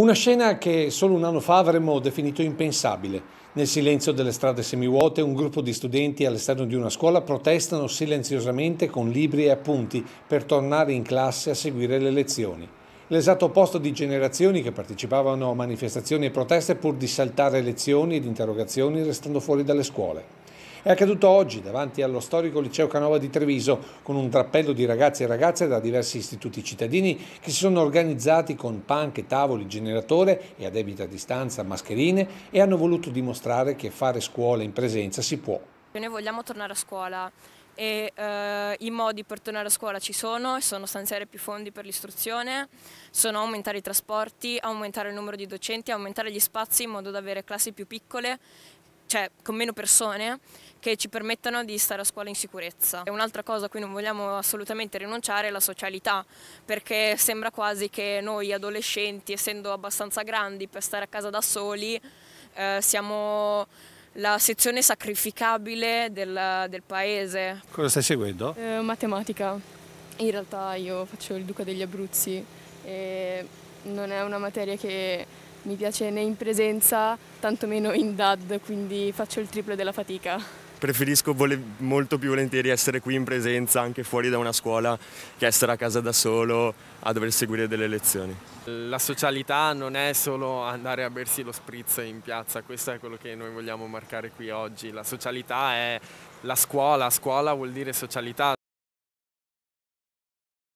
Una scena che solo un anno fa avremmo definito impensabile. Nel silenzio delle strade semivuote, un gruppo di studenti all'esterno di una scuola protestano silenziosamente con libri e appunti per tornare in classe a seguire le lezioni. L'esatto opposto di generazioni che partecipavano a manifestazioni e proteste pur di saltare lezioni ed interrogazioni restando fuori dalle scuole. È accaduto oggi davanti allo storico liceo Canova di Treviso con un drappello di ragazzi e ragazze da diversi istituti cittadini che si sono organizzati con panche, tavoli, generatore e a debita distanza mascherine e hanno voluto dimostrare che fare scuola in presenza si può. Noi vogliamo tornare a scuola e eh, i modi per tornare a scuola ci sono, sono stanziare più fondi per l'istruzione, sono aumentare i trasporti, aumentare il numero di docenti, aumentare gli spazi in modo da avere classi più piccole cioè con meno persone che ci permettano di stare a scuola in sicurezza. E un'altra cosa a cui non vogliamo assolutamente rinunciare è la socialità, perché sembra quasi che noi adolescenti, essendo abbastanza grandi per stare a casa da soli, eh, siamo la sezione sacrificabile del, del, paese. Cosa stai seguendo? Eh, matematica. In realtà io faccio il Duca degli Abruzzi e non è una materia che mi piace né in presenza, tantomeno in DAD, quindi faccio il triplo della fatica. Preferisco molto più volentieri essere qui in presenza, anche fuori da una scuola, che essere a casa da solo a dover seguire delle lezioni. La socialità non è solo andare a bersi lo spritz in piazza, questo è quello che noi vogliamo marcare qui oggi. La socialità è la scuola, scuola vuol dire socialità.